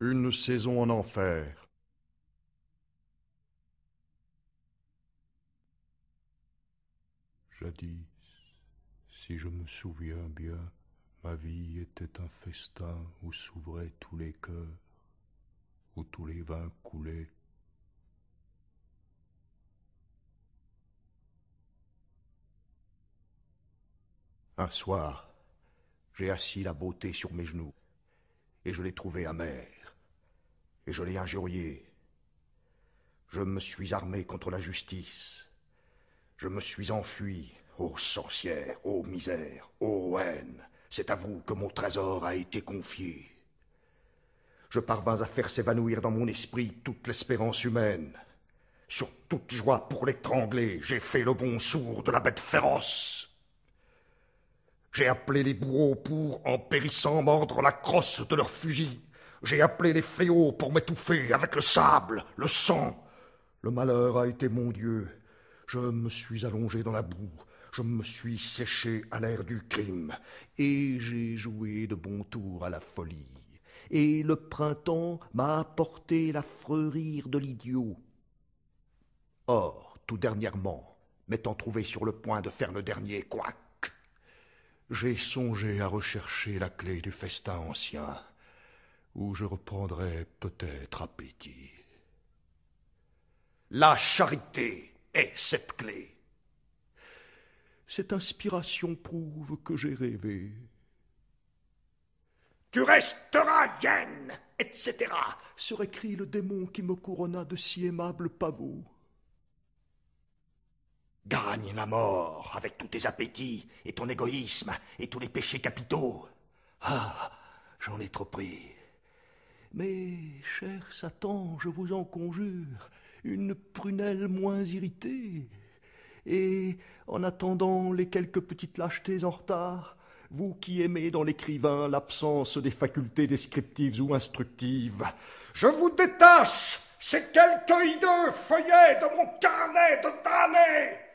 Une saison en enfer. Jadis, si je me souviens bien, ma vie était un festin où s'ouvraient tous les cœurs, où tous les vins coulaient. Un soir, j'ai assis la beauté sur mes genoux, et je l'ai trouvée amère et je l'ai injurié. Je me suis armé contre la justice. Je me suis enfui. Ô sorcière, ô misère, ô haine, c'est à vous que mon trésor a été confié. Je parvins à faire s'évanouir dans mon esprit toute l'espérance humaine. Sur toute joie pour l'étrangler, j'ai fait le bon sourd de la bête féroce. J'ai appelé les bourreaux pour, en périssant, mordre la crosse de leurs fusils. J'ai appelé les fléaux pour m'étouffer avec le sable, le sang. Le malheur a été mon Dieu. Je me suis allongé dans la boue, je me suis séché à l'air du crime, et j'ai joué de bons tours à la folie. Et le printemps m'a apporté l'affreux rire de l'idiot. Or, tout dernièrement, m'étant trouvé sur le point de faire le dernier couac, j'ai songé à rechercher la clé du festin ancien où je reprendrai peut-être appétit. La charité est cette clé. Cette inspiration prouve que j'ai rêvé. Tu resteras Yen, etc. récrie le démon qui me couronna de si aimables pavots. Gagne la mort avec tous tes appétits et ton égoïsme et tous les péchés capitaux. Ah, j'en ai trop pris. Mais, cher Satan, je vous en conjure, une prunelle moins irritée. Et, en attendant les quelques petites lâchetés en retard, vous qui aimez dans l'écrivain l'absence des facultés descriptives ou instructives, je vous détache ces quelques hideux feuillets de mon carnet de damnés